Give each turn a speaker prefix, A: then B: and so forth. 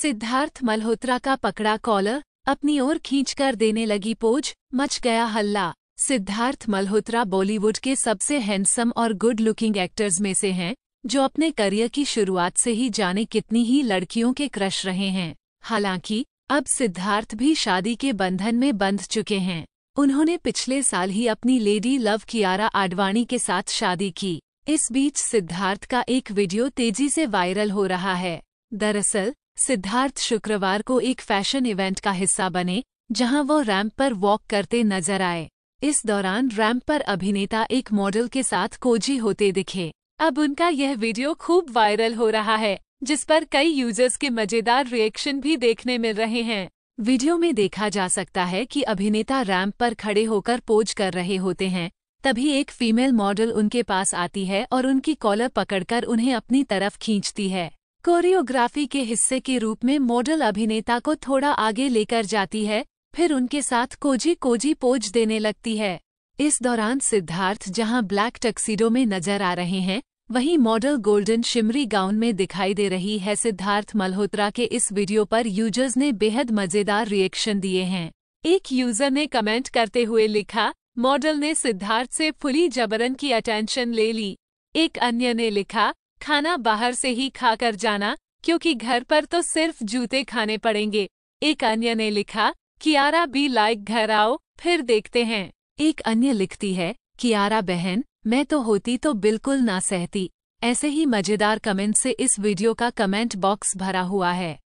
A: सिद्धार्थ मल्होत्रा का पकड़ा कॉलर अपनी ओर खींचकर देने लगी पोज मच गया हल्ला सिद्धार्थ मल्होत्रा बॉलीवुड के सबसे हैंडसम और गुड लुकिंग एक्टर्स में से हैं जो अपने करियर की शुरुआत से ही जाने कितनी ही लड़कियों के क्रश रहे हैं हालांकि अब सिद्धार्थ भी शादी के बंधन में बंध चुके हैं उन्होंने पिछले साल ही अपनी लेडी लव कियारा आडवाणी के साथ शादी की इस बीच सिद्धार्थ का एक वीडियो तेजी से वायरल हो रहा है दरअसल सिद्धार्थ शुक्रवार को एक फैशन इवेंट का हिस्सा बने जहां वो रैंप पर वॉक करते नजर आए इस दौरान रैंप पर अभिनेता एक मॉडल के साथ कोजी होते दिखे अब उनका यह वीडियो खूब वायरल हो रहा है जिस पर कई यूजर्स के मजेदार रिएक्शन भी देखने मिल रहे हैं वीडियो में देखा जा सकता है कि अभिनेता रैंप पर खड़े होकर पोज कर रहे होते हैं तभी एक फीमेल मॉडल उनके पास आती है और उनकी कॉलर पकड़कर उन्हें अपनी तरफ खींचती है कोरियोग्राफी के हिस्से के रूप में मॉडल अभिनेता को थोड़ा आगे लेकर जाती है फिर उनके साथ कोजी कोजी पोज देने लगती है इस दौरान सिद्धार्थ जहां ब्लैक टक्सीडो में नजर आ रहे हैं वहीं मॉडल गोल्डन शिमरी गाउन में दिखाई दे रही है सिद्धार्थ मल्होत्रा के इस वीडियो पर यूजर्स ने बेहद मजेदार रिएक्शन दिए हैं एक यूजर ने कमेंट करते हुए लिखा मॉडल ने सिद्धार्थ से फुली जबरन की अटेंशन ले ली एक अन्य ने लिखा खाना बाहर से ही खाकर जाना क्योंकि घर पर तो सिर्फ जूते खाने पड़ेंगे एक अन्य ने लिखा कियारा बी लाइक घर आओ फिर देखते हैं एक अन्य लिखती है कियारा बहन मैं तो होती तो बिल्कुल ना सहती ऐसे ही मजेदार कमेंट से इस वीडियो का कमेंट बॉक्स भरा हुआ है